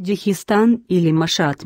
Дихистан или Машат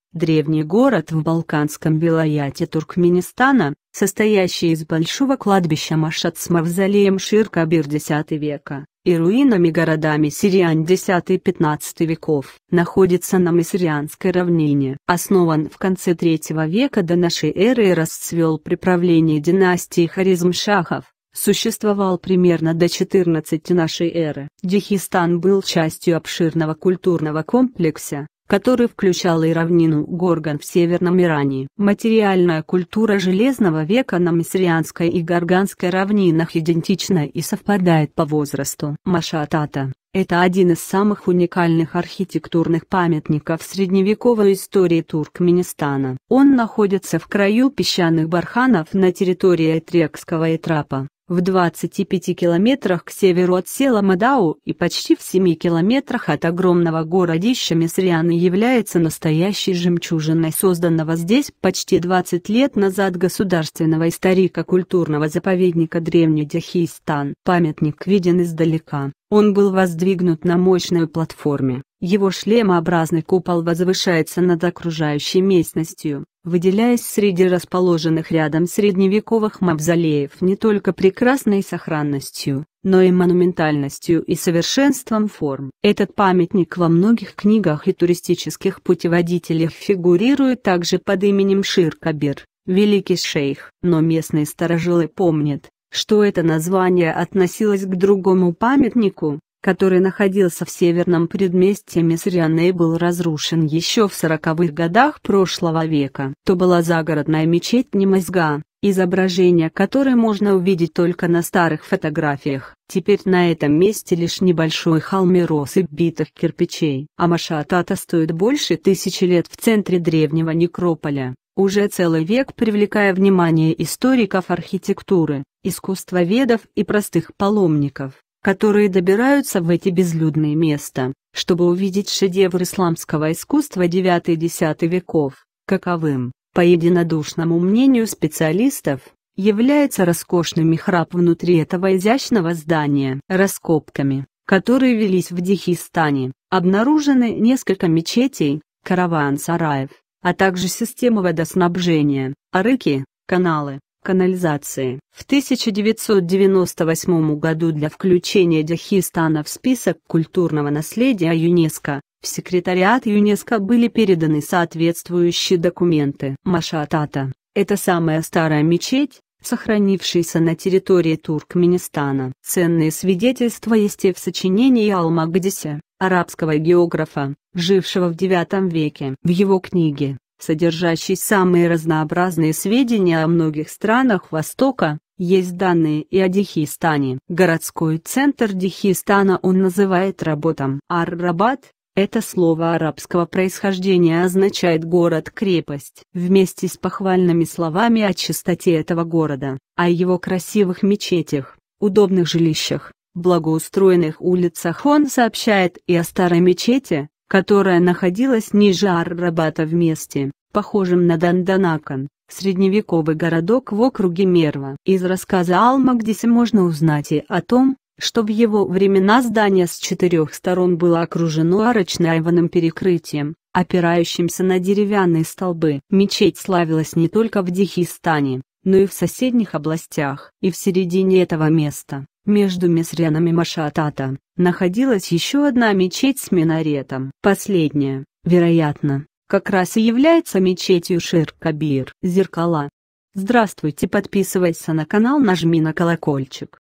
— древний город в Балканском Белаяте Туркменистана, состоящий из большого кладбища Машат с мавзолеем шир X века и руинами городами Сириан X-XV веков, находится на Месрианской равнине. Основан в конце III века до нашей эры и расцвел при правлении династии Харизмшахов существовал примерно до 14 нашей эры. Дихистан был частью обширного культурного комплекса, который включал и равнину Горган в Северном Иране. Материальная культура Железного века на Мессирианской и Горганской равнинах идентична и совпадает по возрасту. Машатата – это один из самых уникальных архитектурных памятников средневековой истории Туркменистана. Он находится в краю песчаных барханов на территории Трекского Этрапа в 25 километрах к северу от села Мадау и почти в 7 километрах от огромного городища Месрианы является настоящей жемчужиной созданного здесь почти 20 лет назад государственного историко-культурного заповедника Древний Дахистан. Памятник виден издалека. Он был воздвигнут на мощной платформе. Его шлемообразный купол возвышается над окружающей местностью выделяясь среди расположенных рядом средневековых мавзолеев не только прекрасной сохранностью, но и монументальностью и совершенством форм. Этот памятник во многих книгах и туристических путеводителях фигурирует также под именем Ширкабир, великий шейх. Но местные старожилы помнят, что это название относилось к другому памятнику, который находился в северном предместье Мисриана и был разрушен еще в сороковых годах прошлого века, то была загородная мечеть Немозга, изображение которой можно увидеть только на старых фотографиях. Теперь на этом месте лишь небольшой холмерос и битых кирпичей. А Машатата стоит больше тысячи лет в центре древнего некрополя, уже целый век привлекая внимание историков архитектуры, искусствоведов и простых паломников которые добираются в эти безлюдные места, чтобы увидеть шедевр исламского искусства IX-X веков, каковым, по единодушному мнению специалистов, является роскошный михраб внутри этого изящного здания. Раскопками, которые велись в Дихистане, обнаружены несколько мечетей, караван-сараев, а также системы водоснабжения, арыки, каналы, канализации. В 1998 году для включения Дахистана в список культурного наследия ЮНЕСКО в секретариат ЮНЕСКО были переданы соответствующие документы. Машатата – это самая старая мечеть, сохранившаяся на территории Туркменистана. Ценные свидетельства есть и в сочинении Алмагдисе, арабского географа, жившего в IX веке. В его книге содержащий самые разнообразные сведения о многих странах Востока, есть данные и о Дихистане. Городской центр Дихистана он называет работом. Ар-Рабат, это слово арабского происхождения означает «город-крепость». Вместе с похвальными словами о чистоте этого города, о его красивых мечетях, удобных жилищах, благоустроенных улицах он сообщает и о старой мечети, которая находилась ниже ар в месте, похожем на Данданакан, средневековый городок в округе Мерва. Из рассказа ал можно узнать и о том, что в его времена здание с четырех сторон было окружено арочным айваным перекрытием, опирающимся на деревянные столбы. Мечеть славилась не только в Дихистане, но и в соседних областях. И в середине этого места, между месрянами и Машатата находилась еще одна мечеть с минаретом. Последняя, вероятно, как раз и является мечетью Шир-Кабир. Зеркала. Здравствуйте, подписывайся на канал, нажми на колокольчик.